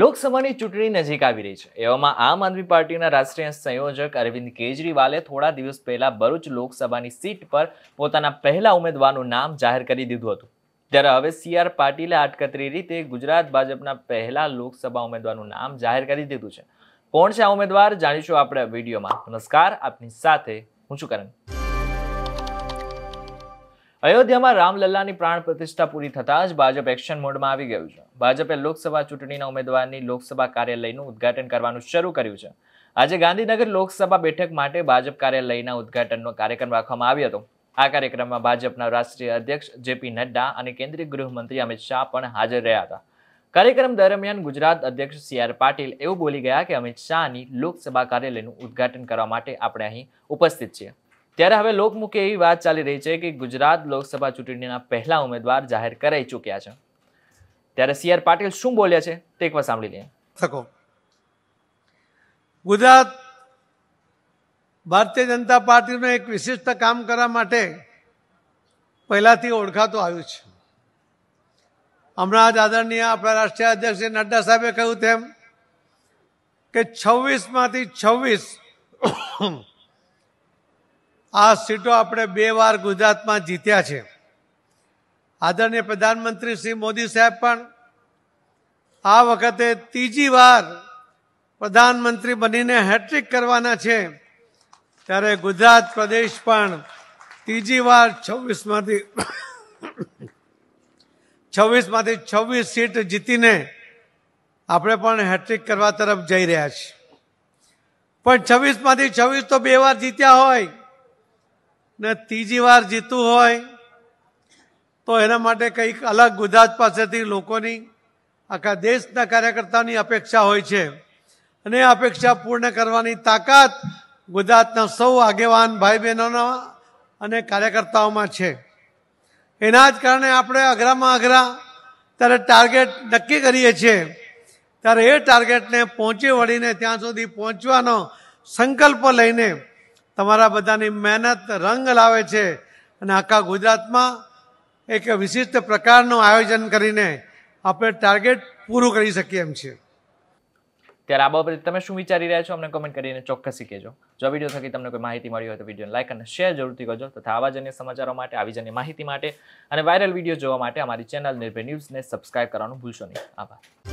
લોકસભાની ચૂંટણી નજીક આવી રહી છે એવામાં આમ આદમી પાર્ટીના રાષ્ટ્રીય સંયોજક અરવિંદ કેજરીવાલે થોડા દિવસ પહેલા ભરૂચ લોકસભાની સીટ પર પોતાના પહેલા ઉમેદવારનું નામ જાહેર કરી દીધું હતું ત્યારે હવે સીઆર આર પાટીલે આટકતરી રીતે ગુજરાત ભાજપના પહેલા લોકસભા ઉમેદવારનું નામ જાહેર કરી દીધું છે કોણ છે આ ઉમેદવાર જાણીશું આપણે વિડીયોમાં નમસ્કાર આપની સાથે હું છું કરણ અયોધ્યામાં રામલલ્લાની પ્રાણ પ્રતિષ્ઠા પૂરી થતાં જ ભાજપ એક્શન મોડમાં આવી ગયું છે ભાજપે લોકસભા ચૂંટણીના ઉમેદવારની લોકસભા કાર્યાલયનું ઉદઘાટન કરવાનું શરૂ કર્યું છે આજે ગાંધીનગર લોકસભા બેઠક માટે ભાજપ કાર્યાલયના ઉદ્ઘાટનનો કાર્યક્રમ રાખવામાં આવ્યો હતો આ કાર્યક્રમમાં ભાજપના રાષ્ટ્રીય અધ્યક્ષ જેપી નડ્ડા અને કેન્દ્રીય ગૃહમંત્રી અમિત શાહ પણ હાજર રહ્યા હતા કાર્યક્રમ દરમિયાન ગુજરાત અધ્યક્ષ સી આર પાટીલ એવું બોલી ગયા કે અમિત શાહની લોકસભા કાર્યાલયનું ઉદ્ઘાટન કરવા માટે આપણે અહીં ઉપસ્થિત છીએ ત્યારે હવે લોકમુખે એવી વાત ચાલી રહી છે કે ગુજરાત લોકસભા ચૂંટણીના પહેલા ઉમેદવાર જાહેર કરાઈ ચૂક્યા છે ત્યારે સી આર પાટીલ શું બોલ્યા છે તે વાર સાંભળી લઈએ શકો ગુજરાત ભારતીય જનતા પાર્ટીનું એક વિશિષ્ટ કામ કરવા માટે પહેલાંથી ઓળખાતું આવ્યું છે હમણાં જ આદરણીય આપણા રાષ્ટ્રીય અધ્યક્ષ નડ્ડા સાહેબે કહ્યું તેમ કે છવ્વીસમાંથી છવ્વીસ આ સીટો આપણે બે વાર ગુજરાતમાં જીત્યા છે આદરણીય પ્રધાનમંત્રી શ્રી મોદી સાહેબ પણ આ વખતે ત્રીજી વાર પ્રધાનમંત્રી બનીને હેટ્રિક કરવાના છે ત્યારે ગુજરાત પ્રદેશ પણ ત્રીજી વાર છવ્વીસમાંથી છવ્વીસમાંથી છવ્વીસ સીટ જીતીને આપણે પણ હેટ્રિક કરવા તરફ જઈ રહ્યા છીએ પણ છવ્વીસમાંથી છવ્વીસ તો બે વાર જીત્યા હોય ને ત્રીજી વાર જીતું હોય તો એના માટે કંઈક અલગ ગુજરાત પાસેથી લોકોની આખા દેશના કાર્યકર્તાની અપેક્ષા હોય છે અને એ અપેક્ષા પૂર્ણ કરવાની તાકાત ગુજરાતના સૌ આગેવાન ભાઈ બહેનોના અને કાર્યકર્તાઓમાં છે એના જ કારણે આપણે અઘરામાં અઘરા ત્યારે ટાર્ગેટ નક્કી કરીએ છીએ ત્યારે એ ટાર્ગેટને પહોંચી વળીને ત્યાં સુધી પહોંચવાનો સંકલ્પ લઈને તમારા બધાની મહેનત રંગ લાવે છે અને આખા ગુજરાતમાં એક વિશિષ્ટ પ્રકારનું આયોજન કરીને આપણે ટાર્ગેટ પૂરું કરી શકીએ એમ છીએ ત્યારે આ બાબતે તમે શું વિચારી રહ્યા છો અમને કમેન્ટ કરીને ચોક્કસથી કહેજો જો વિડીયો થકી તમને કોઈ માહિતી મળી હોય તો વિડીયોને લાઇક અને શેર જરૂરથી કરજો તથા આવા જન્ય સમાચારો માટે આવી જ અન્ય માહિતી માટે અને વાયરલ વિડીયો જોવા માટે અમારી ચેનલ નિર્ભય ન્યૂઝને સબસ્ક્રાઇબ કરવાનું ભૂલશો નહીં આભાર